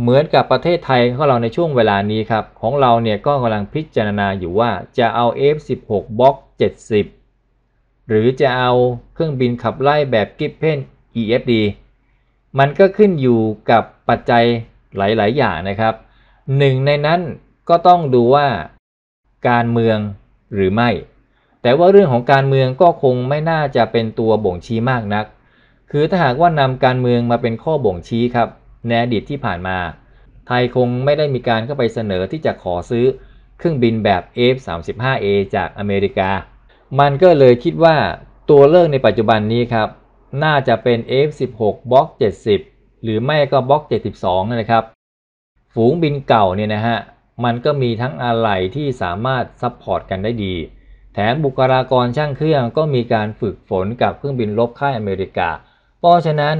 เหมือนกับประเทศไทยของเราในช่วงเวลานี้ครับของเราเนี่ยก็กำลังพิจารณาอยู่ว่าจะเอา F16 บล็อก70 หรือจะเอาเครื่องบินขับไล่แบบกิฟเพน EFD มันก็ขึ้นอยู่กับปัจจัยหลายๆอย่างนะครับหนึ่งในนั้นก็ต้องดูว่าการเมืองหรือไม่ แต่ว่าเรื่องของการเมืองก็คงไม่น่าจะเป็นตัวบ่งชี้มากนัก คือถ้าหากว่านำการเมืองมาเป็นข้อบ่งชี้ครับในอดีตที่ผ่านมา ไทยคงไม่ได้มีการเข้าไปเสนอที่จะขอซื้อ เครื่องบินแบบ F-35A จากอเมริกา มันก็เลยคิดว่าตัวเลือกในปัจจุบันนี้ครับ น่าจะเป็น F-16 b l o c ก70 หรือไม่ก็บล็อก 72 นะครับ ฝูงบินเก่าเนี่ยนะฮะ มันก็มีทั้งอะไหล่ที่สามารถซัพพอร์ตกันได้ดี แถมบุคลากรช่างเครื่องก็มีการฝึกฝนกับเครื่องบินลบค่ายอเมริกา เพราะฉะนั้น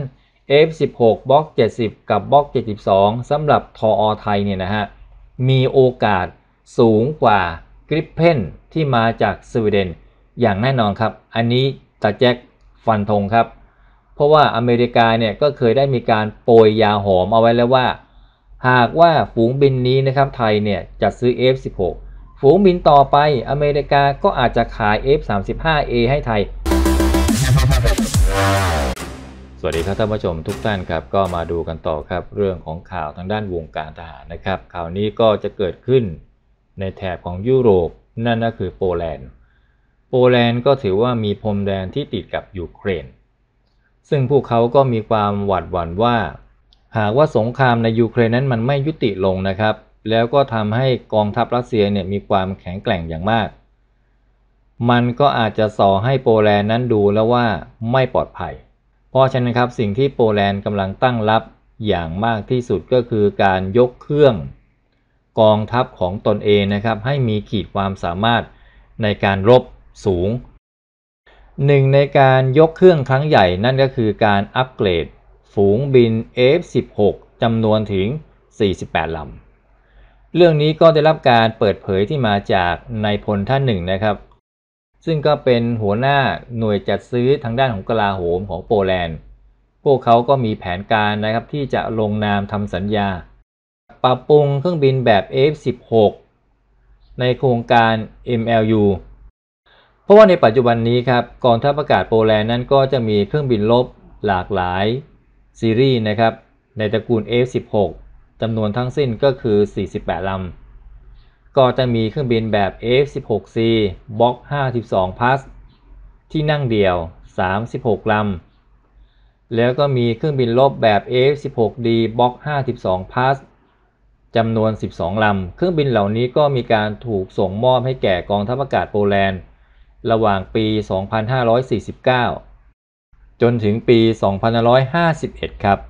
F16 บล็อก 70 กับบล็อก 72สำหรับทออไทยเนี่ยนะฮะมีโอกาสสูงกว่ากริปเพนที่มาจากสวีเดนอย่างแน่นอนครับ อันนี้ตาแจ็คฟันธงครับ เพราะว่าอเมริกาเนี่ย ก็เคยได้มีการโปรยยาหอมเอาไว้แล้วว่า หากว่าฝูงบินนี้นะครับ ไทยเนี่ยจัดซื้อ F16 ฝูงบินต่อไปอเมริกาก็อาจจะขาย F35A ให้ไทยสวัสดีครับท่านผู้ชมทุกท่านครับก็มาดูกันต่อครับเรื่องของข่าวทางด้านวงการทหารนะครับข่าวนี้ก็จะเกิดขึ้นในแถบของยุโรปนั่นก็คือโปแลนด์โปแลนด์ก็ถือว่ามีพรมแดนที่ติดกับยูเครนซึ่งพวกเขาก็มีความหวาดหวั่นว่า หากว่าสงครามในยูเครนนั้นมันไม่ยุติลงนะครับ แล้วก็ทำให้กองทัพรัสเซียเนี่ยมีความแข็งแกร่งอย่างมากมันก็อาจจะส่อให้โปแลนด์นั้นดูแล้วว่าไม่ปลอดภัยเพราะฉะนั้นครับ สิ่งที่โปแลนด์กำลังตั้งรับอย่างมากที่สุดก็คือการยกเครื่อง กองทัพของตนเองนะครับ ให้มีขีดความสามารถในการรบสูงหนึ่งในการยกเครื่องครั้งใหญ่นั่นก็คือการอัปเกรดฝูงบิน F16 จำนวนถึง 48 ลำ เรื่องนี้ก็ได้รับการเปิดเผยที่มาจากนายพลท่านหนึ่งนะครับซึ่งก็เป็นหัวหน้าหน่วยจัดซื้อทางด้านของกลาโหมของโปแลนด์ พวกเขาก็มีแผนการนะครับที่จะลงนามทำสัญญา ปรับปรุงเครื่องบินแบบ F16 ในโครงการ MLU เพราะว่าในปัจจุบันนี้ครับกองทัพอากาศโปแลนด์นั้นก็จะมีเครื่องบินลบหลากหลายซีรีส์นะครับในตระกูล F16 จำนวนทั้งสิ้นก็คือ 48ลำก็จะมีเครื่องบินแบบ F16C Block 52พัสที่นั่งเดี่ยว 36 ลำ แล้วก็มีเครื่องบินลบแบบ F16D Block 52พัสจำนวน 12 ลำ เครื่องบินเหล่านี้ก็มีการถูกส่งมอบให้แก่กองทัพอากาศโปแลนด์ ระหว่างปี 2549 จนถึงปี 2551 ครับ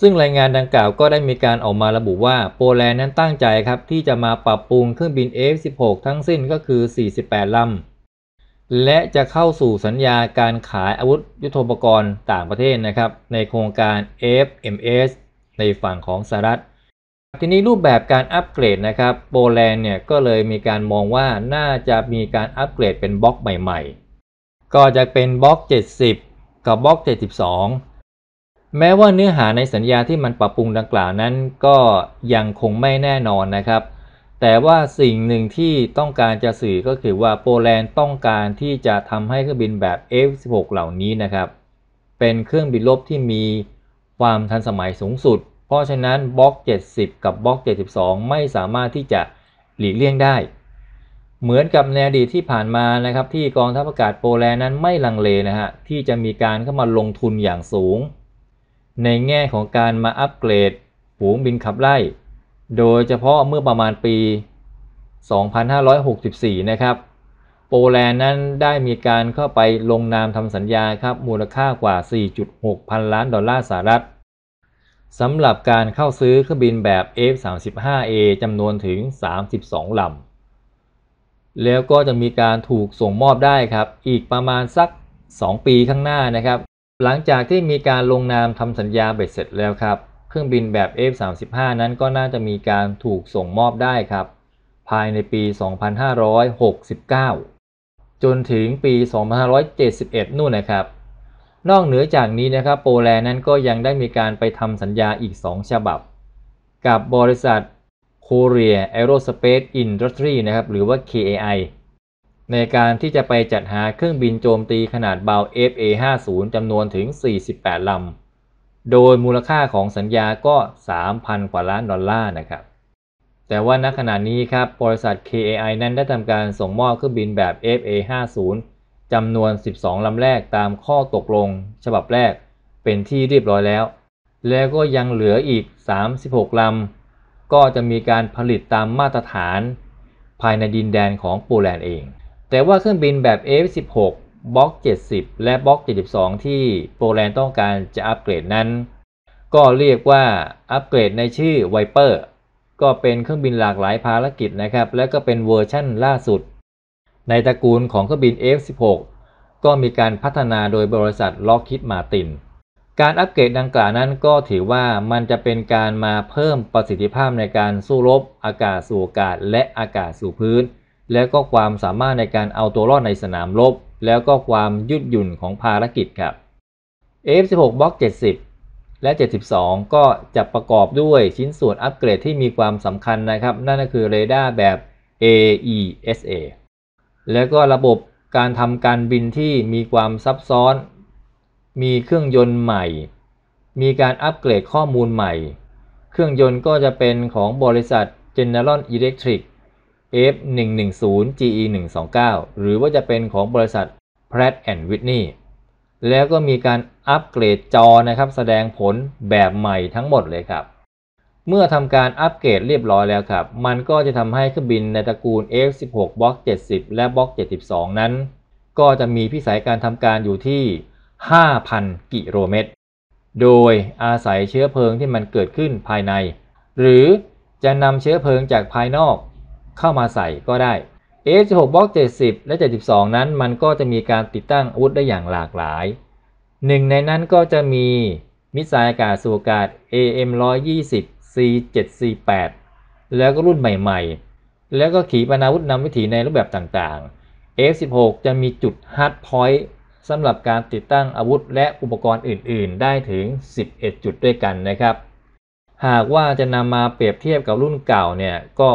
ซึ่งรายงานดังกล่าวก็ได้มีการออกมาระบุว่าโปแลนด์นั้นตั้งใจครับ ที่จะมาปรับปรุงเครื่องบิน F16 ทั้งสิ้นก็คือ 48ลำและจะเข้าสู่สัญญาการขายอาวุธยุโทโธปกรณ์ต่างประเทศนะครับ ในโครงการ FMS ในฝั่งของสหรัฐทีนี้รูปแบบการอัปเกรดนะครับ โปแลนด์เนี่ยก็เลยมีการมองว่าน่าจะมีการอัปเกรดเป็นบล็อกใหม่ๆ ก็จะเป็นบล็อก 70 กับบล็อก 72แม้ว่าเนื้อหาในสัญญาที่มันปรับปรุงดังกล่าวนั้นก็ยังคงไม่แน่นอนนะครับ แต่ว่าสิ่งหนึ่งที่ต้องการจะสื่อก็คือว่าโปแลนด์ต้องการที่จะทำให้เครื่องบินแบบ F16 เหล่านี้นะครับ เป็นเครื่องบินรบที่มีความทันสมัยสูงสุด เพราะฉะนั้นบล็อก 70 กับบล็อก 72 ไม่สามารถที่จะหลีกเลี่ยงได้ เหมือนกับในอดีตที่ผ่านมานะครับ ที่กองทัพอากาศโปแลนด์นั้นไม่ลังเลนะฮะที่จะมีการเข้ามาลงทุนอย่างสูงในแง่ของการมาอัปเกรดฝูงบินขับไล่ โดยเฉพาะเมื่อประมาณปี 2564 นะครับ โปแลนด์นั้นได้มีการเข้าไปลงนามทำสัญญาครับมูลค่ากว่า 4.6 พันล้านดอลลาร์สหรัฐสำหรับการเข้าซื้อเครื่องบินแบบ F-35A จำนวนถึง 32 ลำแล้วก็จะมีการถูกส่งมอบได้ครับ อีกประมาณสัก 2 ปีข้างหน้านะครับหลังจากที่มีการลงนามทำสัญญาเบ็ดเสร็จแล้วครับ เครื่องบินแบบ F35 นั้นก็น่าจะมีการถูกส่งมอบได้ครับ ภายในปี 2569 จนถึงปี2571 นู่นนะครับ นอกเหนือจากนี้นะครับ โปแลนด์นั้นก็ยังได้มีการไปทำสัญญาอีก 2 ฉบับ กับบริษัท Korea Aerospace Industry นะครับ หรือว่า KAI ในการที่จะไปจัดหาเครื่องบินโจมตีขนาดเบา FA-50 จำนวนถึง 48 ลำ โดยมูลค่าของสัญญาก็ 3,000 กว่าล้านดอลลาร์นะครับ แต่ว่าณขณะนี้ครับ บริษัท KAI นั้นได้ทำการส่งมอบเครื่องบินแบบ FA-50 จำนวน 12 ลำแรกตามข้อตกลงฉบับแรกเป็นที่เรียบร้อยแล้ว แล้วก็ยังเหลืออีก 36 ลำก็จะมีการผลิตตามมาตรฐาน ภายในดินแดนของโปแลนด์เองแต่ว่าเครื่องบินแบบ F16 บล็อก70 และบล็อก72 ที่โปแลนด์ต้องการจะอัปเกรดนั้น ก็เรียกว่าอัปเกรดในชื่อไวเปอร์ก็เป็นเครื่องบินหลากหลายภารกิจนะครับ และก็เป็นเวอร์ชั่นล่าสุด ในตระกูลของเครื่องบิน F16 ก็มีการพัฒนาโดยบริษัทล็อกคิดมาตินการอัปเกรดดังกล่าวนั้นก็ถือว่ามันจะเป็นการมาเพิ่มประสิทธิภาพในการสู้รบอากาศสู่อากาศ และอากาศสู่พื้นแล้วก็ความสามารถในการเอาตัวรอดในสนามรบแล้วก็ความยืดหยุ่นของภารกิจครับ F16 บล็อก70 และ 72 ก็จะประกอบด้วยชิ้นส่วนอัปเกรดที่มีความสำคัญนะครับ นั่นก็คือเรดาร์แบบ AESA แล้วก็ระบบการทำการบินที่มีความซับซ้อน มีเครื่องยนต์ใหม่ มีการอัปเกรดข้อมูลใหม่ เครื่องยนต์ก็จะเป็นของบริษัท General Electric F110 GE129 หรือว่าจะเป็นของบริษัท Pratt and Whitney แล้วก็มีการอัปเกรดจอนะครับ แสดงผลแบบใหม่ทั้งหมดเลยครับ เมื่อทำการอัปเกรดเรียบร้อยแล้วครับ มันก็จะทำให้เครื่องบินในตระกูล F16 บล็อก70 และบล็อก72 นั้น ก็จะมีพิสัยการทำการอยู่ที่ 5,000 กิโลเมตร โดยอาศัยเชื้อเพลิงที่มันเกิดขึ้นภายใน หรือจะนำเชื้อเพลิงจากภายนอกเข้ามาใส่ก็ได้ AH16 Block 70 และ 72 นั้น มันก็จะมีการติดตั้งอาวุธได้อย่างหลากหลายหนึ่งในนั้นก็จะมี มิสไซล์อากาศสูอากาศ AM120 C7C8 แล้วก็รุ่นใหม่ๆ แล้วก็ขีปนาวุธนำวิถีในรูปแบบต่างๆ F16 จะมีจุดฮาร์ดพอยต์สำหรับการติดตั้งอาวุธและอุปกรณ์อื่นๆ ได้ถึง 11 จุดด้วยกันนะครับ หากว่าจะนำมาเปรียบเทียบกับรุ่นเก่าเนี่ยก็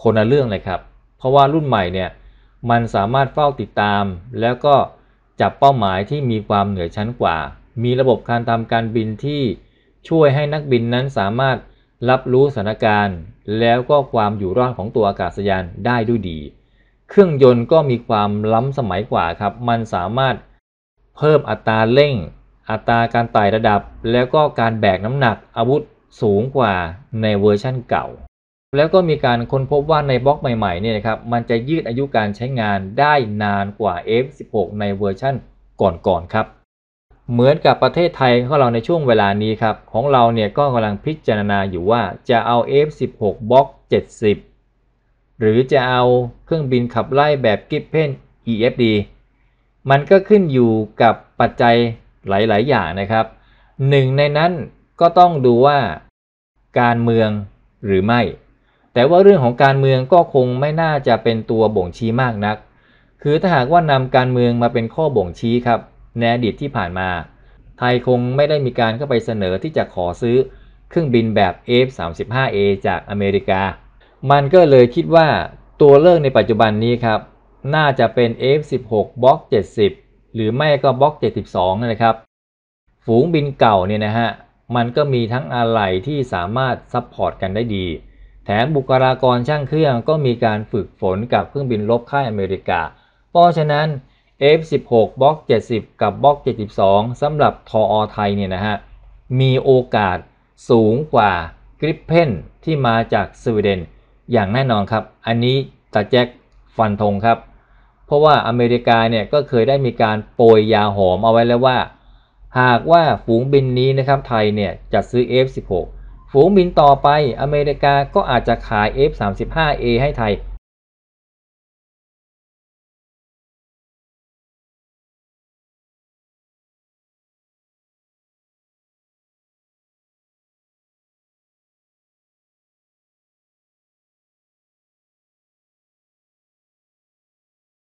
คนละเรื่องเลยครับ เพราะว่ารุ่นใหม่เนี่ย มันสามารถเฝ้าติดตาม แล้วก็จับเป้าหมายที่มีความเหนือชั้นกว่า มีระบบการทำการบินที่ช่วยให้นักบินนั้นสามารถรับรู้สถานการณ์ แล้วก็ความอยู่รอดของตัวอากาศยานได้ด้วยดี เครื่องยนต์ก็มีความล้ำสมัยกว่าครับ มันสามารถเพิ่มอัตราเร่ง อัตราการไต่ระดับ แล้วก็การแบกน้ำหนักอาวุธสูงกว่าในเวอร์ชั่นเก่าแล้วก็มีการค้นพบว่าในบล็อกใหม่ๆเนี่ยนะครับ มันจะยืดอายุการใช้งานได้นานกว่า F16 ในเวอร์ชั่นก่อนๆครับ เหมือนกับประเทศไทยของเราในช่วงเวลานี้ครับ ของเราเนี่ยก็กำลังพิจารณาอยู่ว่าจะเอา F16 บล็อก70 หรือจะเอาเครื่องบินขับไล่แบบกิฟเพน EFD มันก็ขึ้นอยู่กับปัจจัยหลายๆ อย่างนะครับ หนึ่งในนั้นก็ต้องดูว่า การเมืองหรือไม่แต่ว่าเรื่องของการเมืองก็คงไม่น่าจะเป็นตัวบ่งชี้มากนัก คือถ้าหากว่านำการเมืองมาเป็นข้อบ่งชี้ครับในอดีตที่ผ่านมาไทยคงไม่ได้มีการเข้าไปเสนอที่จะขอซื้อ เครื่องบินแบบ F-35A จากอเมริกา มันก็เลยคิดว่าตัวเลือกในปัจจุบันนี้ครับ น่าจะเป็น F16 Block 70 หรือไม่ก็ Block 72นะครับ ฝูงบินเก่าเนี่ยนะฮะมันก็มีทั้งอะไหล่ที่สามารถซัพพอร์ตกันได้ดีแถมบุคลากรช่างเครื่องก็มีการฝึกฝนกับเครื่องบินลบค่ายอเมริกา เพราะฉะนั้น F16 บล็อก 70 กับบล็อก 72 สำหรับทออไทยเนี่ยนะฮะ มีโอกาสสูงกว่ากริปเพนที่มาจากสวีเดนอย่างแน่นอนครับ อันนี้ตาแจ็คฟันธงครับ เพราะว่าอเมริกาเนี่ยก็เคยได้มีการโปรยยาหอมเอาไว้แล้วว่า หากว่าฝูงบินนี้นะครับไทยเนี่ยจัดซื้อ F16 ฝูงบินต่อไป อเมริกาก็อาจจะขาย F35A ให้ไทย